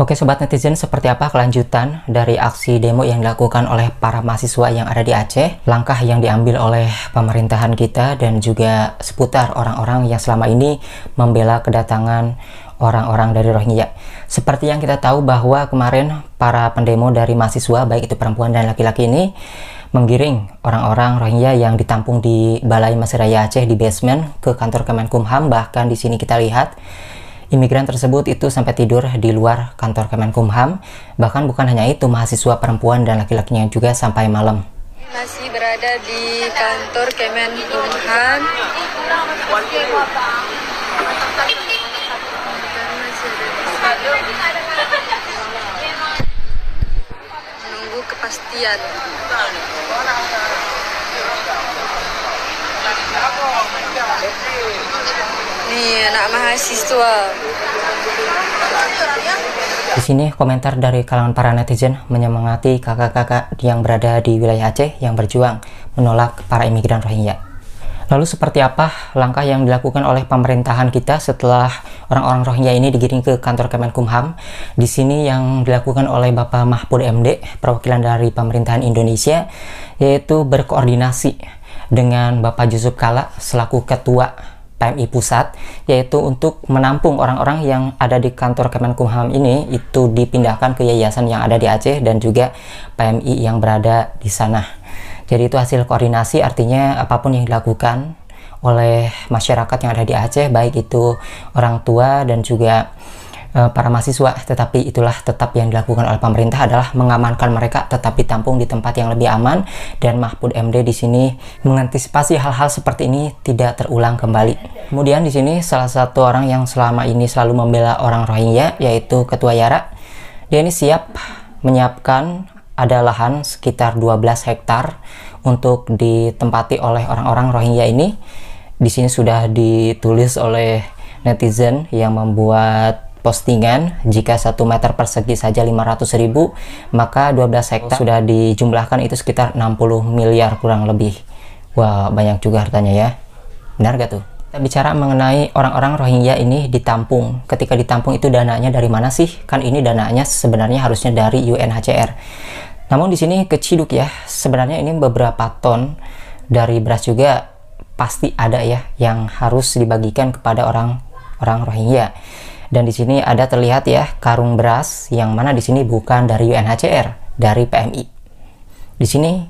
Oke sobat netizen, seperti apa kelanjutan dari aksi demo yang dilakukan oleh para mahasiswa yang ada di Aceh? Langkah yang diambil oleh pemerintahan kita dan juga seputar orang-orang yang selama ini membela kedatangan orang-orang dari Rohingya. Seperti yang kita tahu bahwa kemarin para pendemo dari mahasiswa baik itu perempuan dan laki-laki ini menggiring orang-orang Rohingya yang ditampung di Balai Masyarakat Aceh di basement ke kantor Kemenkumham bahkan di sini kita lihat imigran tersebut itu sampai tidur di luar kantor Kemenkumham. Bahkan bukan hanya itu, mahasiswa perempuan dan laki-lakinya juga sampai malam. Masih berada di kantor Kemenkumham. Menunggu kepastian. Nih, anak mahasiswa. Di sini komentar dari kalangan para netizen menyemangati kakak-kakak yang berada di wilayah Aceh yang berjuang menolak para imigran Rohingya. Lalu seperti apa langkah yang dilakukan oleh pemerintahan kita setelah orang-orang Rohingya ini digiring ke kantor Kemenkumham? Di sini yang dilakukan oleh Bapak Mahfud MD, perwakilan dari pemerintahan Indonesia, yaitu berkoordinasi dengan Bapak Yusuf Kala selaku Ketua PMI Pusat, yaitu untuk menampung orang-orang yang ada di kantor Kemenkumham ini itu dipindahkan ke yayasan yang ada di Aceh dan juga PMI yang berada di sana. Jadi itu hasil koordinasi artinya apapun yang dilakukan oleh masyarakat yang ada di Aceh, baik itu orang tua dan juga Eh, para mahasiswa, tetapi itulah tetap yang dilakukan oleh pemerintah adalah mengamankan mereka tetapi tampung di tempat yang lebih aman dan Mahfud MD di sini mengantisipasi hal-hal seperti ini tidak terulang kembali. Kemudian di sini salah satu orang yang selama ini selalu membela orang Rohingya yaitu Ketua Yara. Dia ini siap menyiapkan ada lahan sekitar 12 hektar untuk ditempati oleh orang-orang Rohingya ini. Di sini sudah ditulis oleh netizen yang membuat postingan jika satu meter persegi saja 500 ribu maka 12 hektar sudah dijumlahkan itu sekitar 60 miliar kurang lebih wah banyak juga hartanya ya benar gak tuh kita bicara mengenai orang-orang Rohingya ini ditampung. Ketika ditampung itu dananya dari mana sih? Kan ini dananya sebenarnya harusnya dari UNHCR. Namun di sini keciduk ya. Sebenarnya ini beberapa ton dari beras juga pasti ada ya yang harus dibagikan kepada orang orang Rohingya. Dan di sini ada terlihat ya karung beras yang mana di sini bukan dari UNHCR, dari PMI. Di sini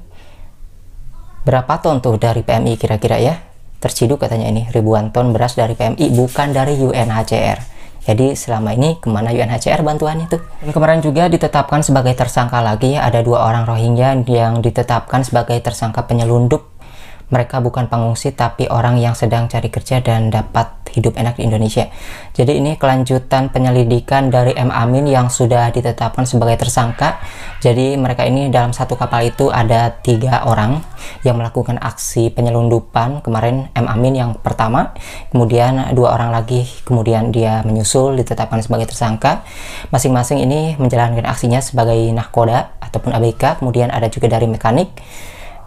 berapa ton tuh dari PMI kira-kira ya? Terciduk katanya ini ribuan ton beras dari PMI bukan dari UNHCR. Jadi selama ini kemana UNHCR bantuannya tuh? Dan kemarin juga ditetapkan sebagai tersangka lagi ada dua orang Rohingya yang ditetapkan sebagai tersangka penyelundup mereka bukan pengungsi tapi orang yang sedang cari kerja dan dapat hidup enak di Indonesia. Jadi ini kelanjutan penyelidikan dari M Amin yang sudah ditetapkan sebagai tersangka. Jadi mereka ini dalam satu kapal itu ada tiga orang yang melakukan aksi penyelundupan kemarin M Amin yang pertama, kemudian dua orang lagi kemudian dia menyusul ditetapkan sebagai tersangka. Masing-masing ini menjalankan aksinya sebagai nahkoda ataupun ABK, kemudian ada juga dari mekanik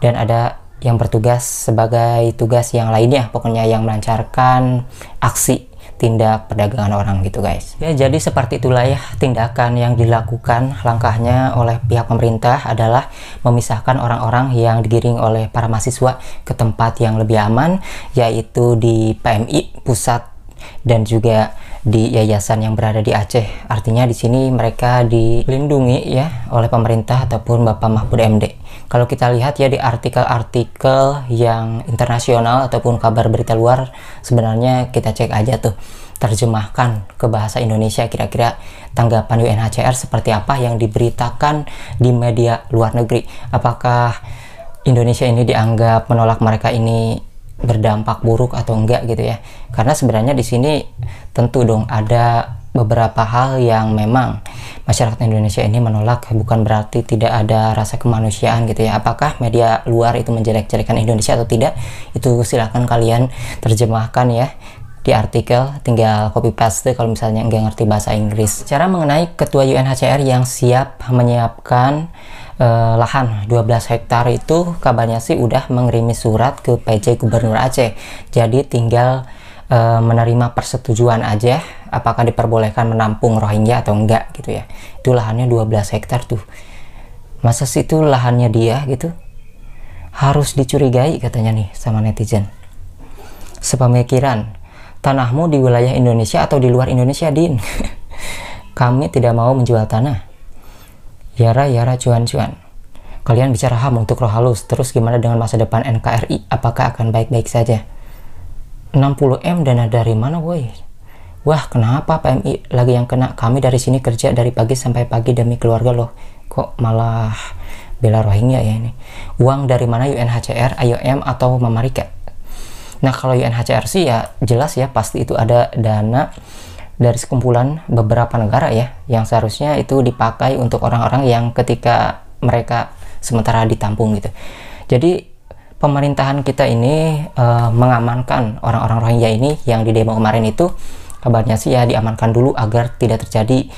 dan ada yang bertugas sebagai tugas yang lainnya pokoknya yang melancarkan aksi tindak perdagangan orang gitu guys ya jadi seperti itulah ya tindakan yang dilakukan langkahnya oleh pihak pemerintah adalah memisahkan orang-orang yang digiring oleh para mahasiswa ke tempat yang lebih aman yaitu di PMI pusat dan juga di yayasan yang berada di Aceh. Artinya di sini mereka dilindungi ya oleh pemerintah ataupun Bapak Mahfud MD. Kalau kita lihat ya di artikel-artikel yang internasional ataupun kabar berita luar, sebenarnya kita cek aja tuh terjemahkan ke bahasa Indonesia kira-kira tanggapan UNHCR seperti apa yang diberitakan di media luar negeri. Apakah Indonesia ini dianggap menolak mereka ini berdampak buruk atau enggak gitu ya. Karena sebenarnya di sini tentu dong ada beberapa hal yang memang masyarakat Indonesia ini menolak bukan berarti tidak ada rasa kemanusiaan gitu ya apakah media luar itu menjelek-jelekan Indonesia atau tidak itu silahkan kalian terjemahkan ya di artikel tinggal copy paste kalau misalnya nggak ngerti bahasa Inggris cara mengenai ketua UNHCR yang siap menyiapkan eh, lahan 12 hektar itu kabarnya sih udah mengirimi surat ke PJ Gubernur Aceh jadi tinggal eh, menerima persetujuan aja apakah diperbolehkan menampung Rohingya atau enggak gitu ya itu lahannya 12 hektar tuh masa sih itu lahannya dia gitu harus dicurigai katanya nih sama netizen sepemikiran tanahmu di wilayah Indonesia atau di luar Indonesia Din kami tidak mau menjual tanah Yara Yara cuan cuan kalian bicara HAM untuk roh halus terus gimana dengan masa depan NKRI apakah akan baik-baik saja 60M dana dari mana woi wah kenapa PMI lagi yang kena kami dari sini kerja dari pagi sampai pagi demi keluarga loh kok malah bela Rohingya ya ini uang dari mana UNHCR, IOM atau Mamarika? nah kalau UNHCR sih ya jelas ya pasti itu ada dana dari sekumpulan beberapa negara ya yang seharusnya itu dipakai untuk orang-orang yang ketika mereka sementara ditampung gitu jadi pemerintahan kita ini uh, mengamankan orang-orang Rohingya ini yang di demo kemarin itu kabarnya sih ya diamankan dulu agar tidak terjadi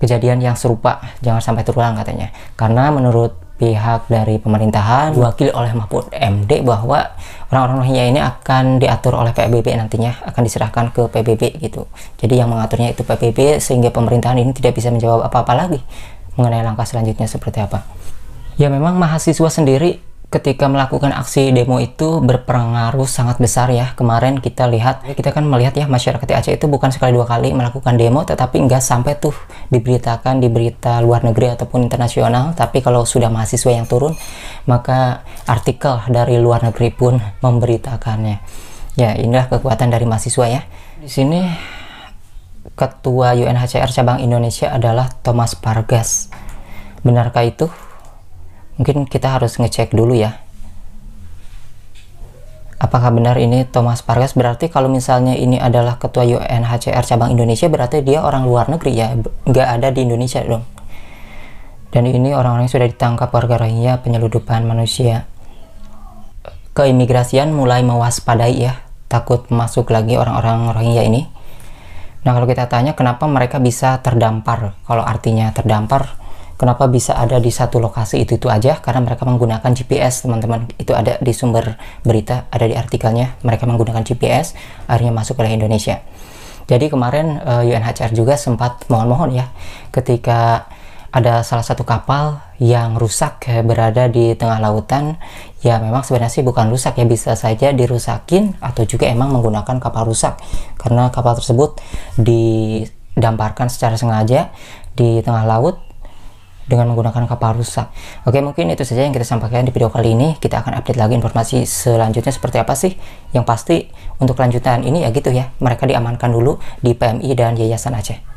kejadian yang serupa jangan sampai terulang katanya karena menurut pihak dari pemerintahan diwakili oleh Mahfud MD bahwa orang-orang Rohingya ini akan diatur oleh PBB nantinya akan diserahkan ke PBB gitu jadi yang mengaturnya itu PBB sehingga pemerintahan ini tidak bisa menjawab apa-apa lagi mengenai langkah selanjutnya seperti apa ya memang mahasiswa sendiri ketika melakukan aksi demo itu berpengaruh sangat besar ya. Kemarin kita lihat, kita kan melihat ya masyarakat di Aceh itu bukan sekali dua kali melakukan demo, tetapi nggak sampai tuh diberitakan di berita luar negeri ataupun internasional. Tapi kalau sudah mahasiswa yang turun, maka artikel dari luar negeri pun memberitakannya. Ya, inilah kekuatan dari mahasiswa ya. Di sini Ketua UNHCR Cabang Indonesia adalah Thomas Pargas. Benarkah itu? mungkin kita harus ngecek dulu ya apakah benar ini Thomas Vargas berarti kalau misalnya ini adalah ketua UNHCR cabang Indonesia berarti dia orang luar negeri ya nggak ada di Indonesia dong dan ini orang-orang yang sudah ditangkap warga Rohingya penyeludupan manusia keimigrasian mulai mewaspadai ya takut masuk lagi orang-orang Rohingya ini nah kalau kita tanya kenapa mereka bisa terdampar kalau artinya terdampar kenapa bisa ada di satu lokasi itu itu aja karena mereka menggunakan GPS teman-teman itu ada di sumber berita ada di artikelnya mereka menggunakan GPS akhirnya masuk ke Indonesia jadi kemarin uh, eh, UNHCR juga sempat mohon-mohon ya ketika ada salah satu kapal yang rusak eh, berada di tengah lautan ya memang sebenarnya sih bukan rusak ya bisa saja dirusakin atau juga emang menggunakan kapal rusak karena kapal tersebut didamparkan secara sengaja di tengah laut dengan menggunakan kapal rusak. Oke, mungkin itu saja yang kita sampaikan di video kali ini. Kita akan update lagi informasi selanjutnya seperti apa sih. Yang pasti untuk kelanjutan ini ya gitu ya, mereka diamankan dulu di PMI dan Yayasan Aceh.